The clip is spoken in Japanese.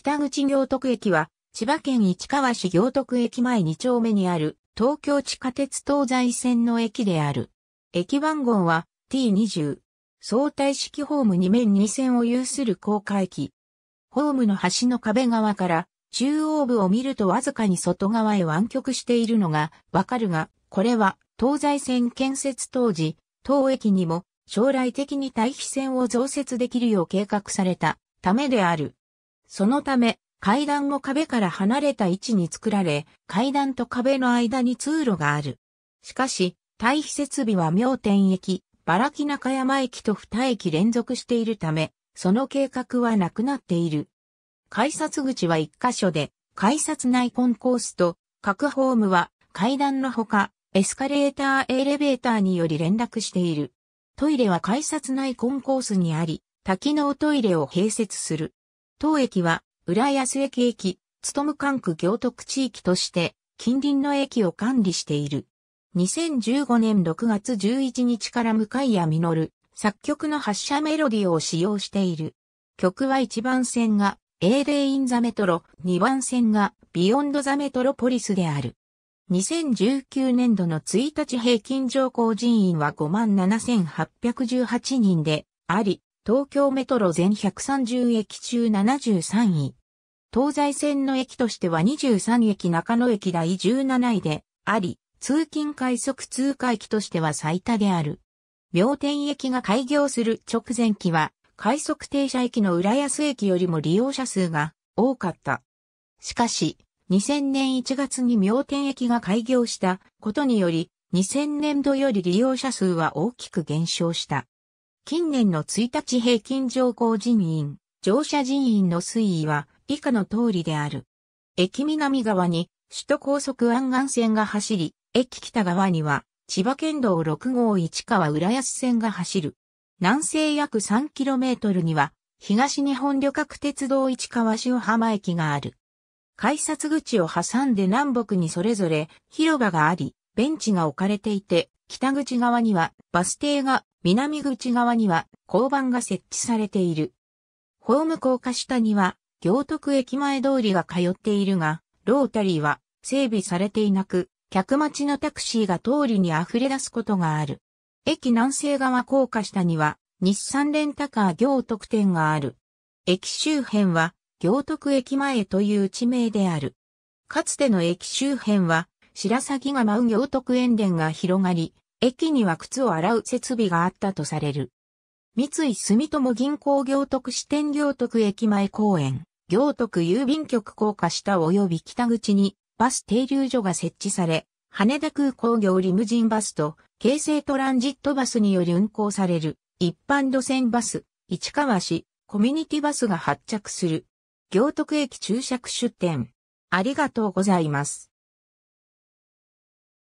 北口行徳駅は、千葉県市川市行徳駅前2丁目にある、東京地下鉄東西線の駅である。駅番号は T20。相対式ホーム2面2線を有する高架駅。ホームの端の壁側から中央部を見るとわずかに外側へ湾曲しているのがわかるが、これは東西線建設当時、当駅にも将来的に対比線を増設できるよう計画されたためである。そのため、階段も壁から離れた位置に作られ、階段と壁の間に通路がある。しかし、対比設備は妙天駅、バラキ中山駅と二駅連続しているため、その計画はなくなっている。改札口は一箇所で、改札内コンコースと各ホームは階段のほか、エスカレーターエレベーターにより連絡している。トイレは改札内コンコースにあり、多機能トイレを併設する。当駅は、浦安駅駅、勤管区行徳地域として、近隣の駅を管理している。2015年6月11日から向谷実、作曲の発車メロディを使用している。曲は1番線が、A レインザメトロ、2番線が、ビヨンドザメトロポリスである。2019年度の1日平均乗降人員は57,818人であり、東京メトロ全130駅中73位。東西線の駅としては23駅中野駅第17位であり、通勤快速通過駅としては最多である。明天駅が開業する直前期は、快速停車駅の浦安駅よりも利用者数が多かった。しかし、2000年1月に明天駅が開業したことにより、2000年度より利用者数は大きく減少した。近年の1日平均乗降人員、乗車人員の推移は以下の通りである。駅南側に首都高速湾岸線が走り、駅北側には千葉県道6号市川浦安線が走る。南西約 3km には東日本旅客鉄道市川潮浜駅がある。改札口を挟んで南北にそれぞれ広場があり、ベンチが置かれていて、北口側にはバス停が、南口側には交番が設置されている。ホーム高架下には、行徳駅前通りが通っているが、ロータリーは整備されていなく、客待ちのタクシーが通りに溢れ出すことがある。駅南西側高架下には、日産レンタカー行徳店がある。駅周辺は、行徳駅前という地名である。かつての駅周辺は、白鷺が舞う行徳園田が広がり、駅には靴を洗う設備があったとされる。三井住友銀行行徳支店行徳駅前公園、行徳郵便局高架下及び北口にバス停留所が設置され、羽田空港業リムジンバスと京成トランジットバスにより運行される一般路線バス、市川市、コミュニティバスが発着する。行徳駅注釈出店。ありがとうございます。